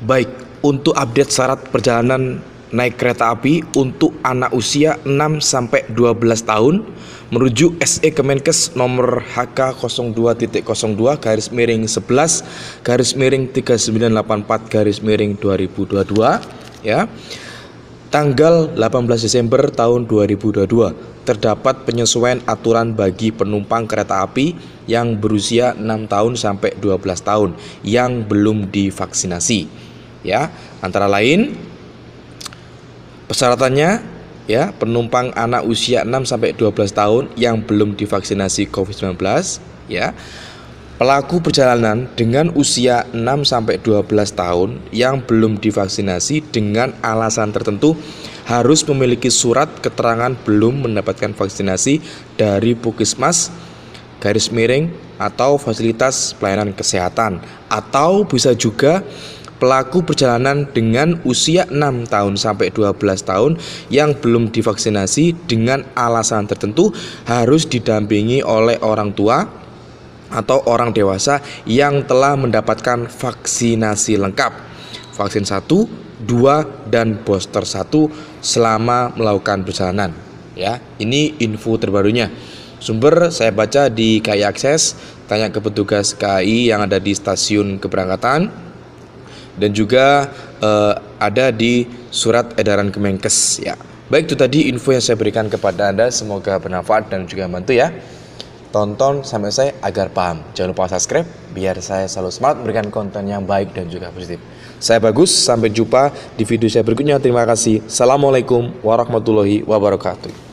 Baik, untuk update syarat perjalanan naik kereta api untuk anak usia 6 sampai 12 tahun menuju SE Kemenkes nomor HK 02.02 garis miring 11 garis miring 3984 garis miring 2022 ya. Tanggal 18 Desember tahun 2022 terdapat penyesuaian aturan bagi penumpang kereta api yang berusia 6 tahun sampai 12 tahun yang belum divaksinasi ya. Antara lain persyaratannya ya, penumpang anak usia 6 sampai 12 tahun yang belum divaksinasi COVID-19 ya. Pelaku perjalanan dengan usia 6 sampai 12 tahun yang belum divaksinasi dengan alasan tertentu harus memiliki surat keterangan belum mendapatkan vaksinasi dari Puskesmas garis miring atau fasilitas pelayanan kesehatan atau bisa juga pelaku perjalanan dengan usia 6 tahun sampai 12 tahun yang belum divaksinasi dengan alasan tertentu harus didampingi oleh orang tua atau orang dewasa yang telah mendapatkan vaksinasi lengkap. Vaksin 1, 2 dan booster 1 selama melakukan perjalanan. Ya, ini info terbarunya. Sumber saya baca di KAI Akses, tanya ke petugas KAI yang ada di stasiun keberangkatan dan juga uh, ada di surat edaran Kemenkes ya. Baik itu tadi info yang saya berikan kepada Anda semoga bermanfaat dan juga membantu ya. Tonton sampai saya agar paham. Jangan lupa subscribe biar saya selalu semangat memberikan konten yang baik dan juga positif. Saya Bagus, sampai jumpa di video saya berikutnya. Terima kasih. Assalamualaikum warahmatullahi wabarakatuh.